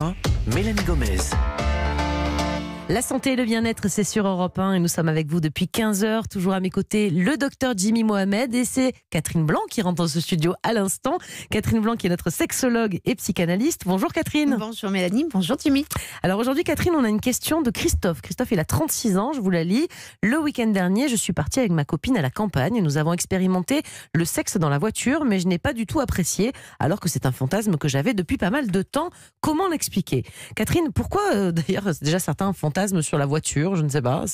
Hein Mélanie Gomez. La santé et le bien-être, c'est sur Europe 1 et nous sommes avec vous depuis 15 heures. Toujours à mes côtés, le docteur Jimmy Mohamed et c'est Catherine Blanc qui rentre dans ce studio à l'instant. Catherine Blanc qui est notre sexologue et psychanalyste. Bonjour Catherine. Bonjour Mélanie, bonjour Jimmy. Alors aujourd'hui Catherine, on a une question de Christophe. Christophe, il a 36 ans, je vous la lis. Le week-end dernier, je suis partie avec ma copine à la campagne et nous avons expérimenté le sexe dans la voiture, mais je n'ai pas du tout apprécié, alors que c'est un fantasme que j'avais depuis pas mal de temps. Comment l'expliquer Catherine, pourquoi euh, d'ailleurs déjà certains fantasmes sur la voiture, je ne sais pas.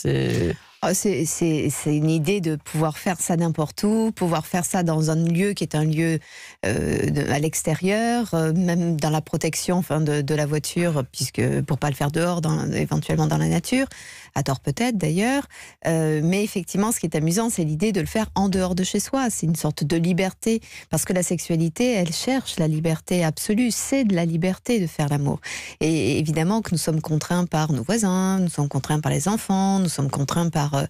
Ah, c'est. c'est une idée de pouvoir faire ça n'importe où, pouvoir faire ça dans un lieu qui est un lieu euh, à l'extérieur, euh, même dans la protection enfin, de, de, la voiture, puisque pour pas le faire dehors, éventuellement dans la nature à tort peut-être d'ailleurs. Euh, mais effectivement, ce qui est amusant, c'est l'idée de le faire en dehors de chez soi. C'est une sorte de liberté, parce que la sexualité, elle cherche la liberté absolue. C'est de la liberté de faire l'amour. Et évidemment que nous sommes contraints par nos voisins, nous sommes contraints par les enfants, nous sommes contraints par euh,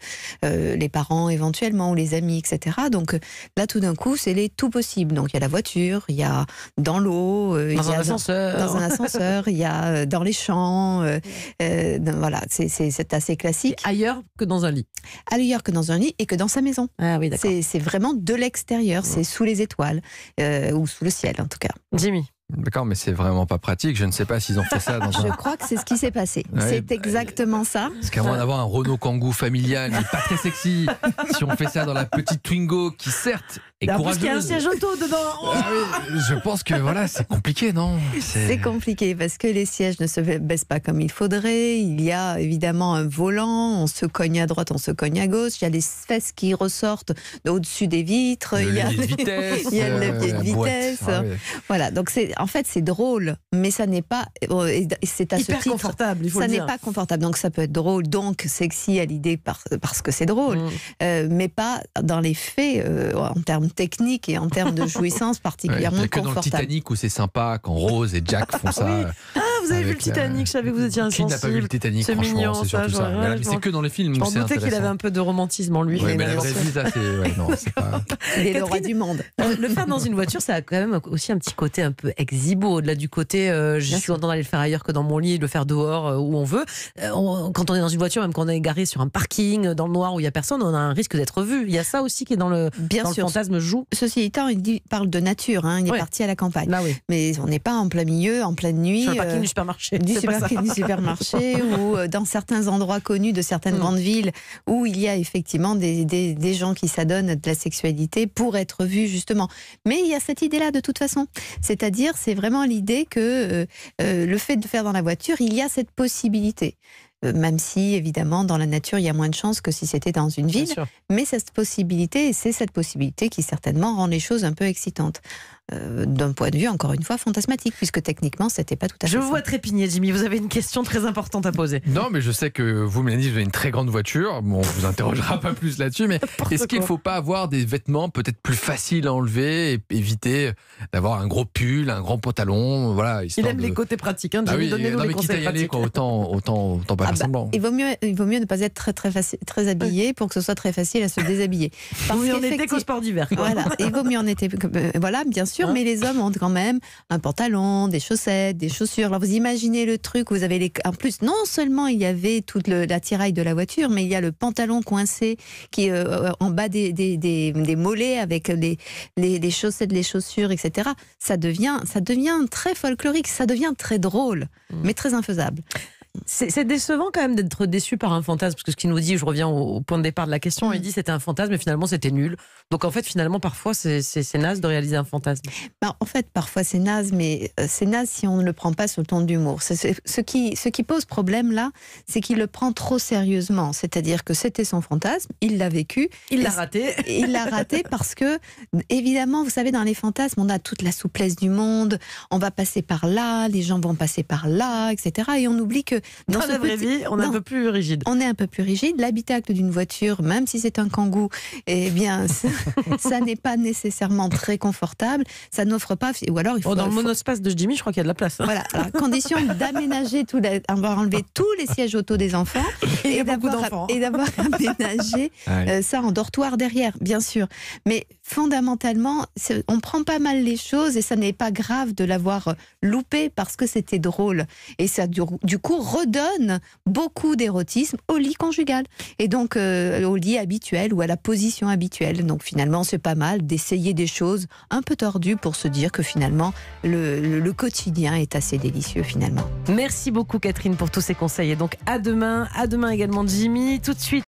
euh, les parents éventuellement, ou les amis, etc. Donc là, tout d'un coup, c'est les tout possibles. Donc il y a la voiture, il y a dans l'eau, il y a ascenseur. Dans, un ascenseur, il y a dans les champs. voilà, c'est assez classique. Ailleurs que dans un lit. Ailleurs que dans un lit et que dans sa maison. Ah c'est vraiment de l'extérieur, c'est sous les étoiles euh, ou sous le ciel en tout cas. Jimmy. D'accord, mais c'est vraiment pas pratique. Je ne sais pas s'ils ont fait ça dans Je crois que c'est ce qui s'est passé. c'est bah, exactement ça. Parce qu'avant d'avoir un Renault Kangoo familial, n'est pas très sexy, si on fait ça dans la petite Twingo qui, certes, et pense y a un siège auto dedans. Ah je pense que voilà, c'est compliqué, non C'est compliqué parce que les sièges ne se baissent pas comme il faudrait. Il y a évidemment un volant. On se cogne à droite, on se cogne à gauche. Il y a les fesses qui ressortent au-dessus des vitres. il y a levier de le levier de vitesse. Ah voilà. Donc c'est en fait c'est drôle, mais ça n'est pas. Euh, c'est assez Hyper confortable. ça n'est pas confortable. Donc ça peut être drôle, donc sexy à l'idée parce que c'est drôle, mm. euh, mais pas dans les faits euh, en termes technique et en termes de jouissance particulièrement ouais, il que dans le Titanic où c'est sympa quand Rose et Jack font ah ça. Euh, ah vous avez vu le Titanic, euh, je savais que vous étiez insensible. Qui n'a pas vu le Titanic, c'est mignon, c'est ça. c'est que dans les films. Je doutais qu'il avait un peu de romantisme en lui. mais c'est. Il est le roi du monde. Le faire dans une voiture, ça a quand même aussi un petit côté un peu exibo. Au-delà du côté, euh, je suis content d'aller le faire ailleurs que dans mon lit, le faire dehors euh, où on veut. quand on est dans une voiture, même quand on est garé sur un parking, dans le noir où il n'y a personne, on a un risque d'être vu. Il y a ça aussi qui est dans le, Bien sûr. fantasme joue. Ceci étant, il parle de nature. Hein, il est parti à la campagne. Mais on n'est pas en plein milieu, en pleine nuit. Du supermarché, ou euh, dans certains endroits connus de certaines mm. grandes villes où il y a effectivement des, des, gens qui s'adonnent à de la sexualité pour être vus justement. Mais il y a cette idée-là de toute façon. C'est-à-dire, c'est vraiment l'idée que euh, euh, le fait de faire dans la voiture, il y a cette possibilité même si évidemment dans la nature il y a moins de chances que si c'était dans une ville, mais cette possibilité, c'est cette possibilité qui certainement rend les choses un peu excitantes. Euh, d'un point de vue, encore une fois, fantasmatique, puisque techniquement, c'était pas tout à fait. Je vous vois trépigner, Jimmy. Vous avez une question très importante à poser. Non, mais je sais que vous, Mélanie, vous avez une très grande voiture. Bon, on vous interrogera pas plus là-dessus, mais est-ce qu'il ne faut pas avoir des vêtements peut-être plus faciles à enlever et éviter d'avoir un gros pull, un grand pantalon Voilà. Il aime les côtés pratiques. Hein, ah oui, donnez-nous les conseils autant, autant, pas ah bah, il, vaut mieux, il vaut mieux ne pas être très, très, facile, très habillé pour que ce soit très facile à se déshabiller. Parce il vaut mieux en été qu'au sport d'hiver. Voilà, il vaut mieux en été. Euh, voilà, bien sûr mais les hommes ont quand même un pantalon, des chaussettes, des chaussures. Alors vous imaginez le truc, vous avez les... En plus, non seulement il y avait toute l'attirail de la voiture, mais il y a le pantalon coincé qui euh, euh, en bas des, des, mollets avec les, les, chaussettes, les chaussures, etc. Ça devient, ça devient très folklorique, ça devient très drôle, mmh. mais très infaisable. C'est décevant quand même d'être déçu par un fantasme, parce que ce qu'il nous dit, je reviens au, point de départ de la question, il mm. dit c'était un fantasme mais finalement c'était nul. Donc en fait, finalement, parfois c'est naze de réaliser un fantasme. Bah, en fait, parfois c'est naze, mais euh, c'est naze si on ne le prend pas sous le ton d'humour. Ce qui, ce qui pose problème là, c'est qu'il le prend trop sérieusement. C'est-à-dire que c'était son fantasme, il l'a vécu. Il l'a raté. il l'a raté parce que, évidemment, vous savez, dans les fantasmes, on a toute la souplesse du monde, on va passer par là, les gens vont passer par là, etc. Et on oublie que dans, la vraie vie, on est un peu plus rigide. On est un peu plus rigide. L'habitacle d'une voiture, même si c'est un kangou, eh bien, ça, n'est pas nécessairement très confortable. Ça n'offre pas. Ou alors, il faut, dans le monospace de Jimmy, je crois qu'il y a de la place. Hein. Voilà. condition d'aménager tout, enlevé tous les sièges auto des enfants et, d'avoir aménagé euh, ça en dortoir derrière, bien sûr. Mais fondamentalement, on prend pas mal les choses et ça n'est pas grave de l'avoir euh, loupé parce que c'était drôle. Et ça, du, coup, redonne beaucoup d'érotisme au lit conjugal et donc euh, au lit habituel ou à la position habituelle. Donc finalement, c'est pas mal d'essayer des choses un peu tordues pour se dire que finalement, le, le quotidien est assez délicieux finalement. Merci beaucoup Catherine pour tous ces conseils. Et donc à demain, à demain également Jimmy. Tout de suite,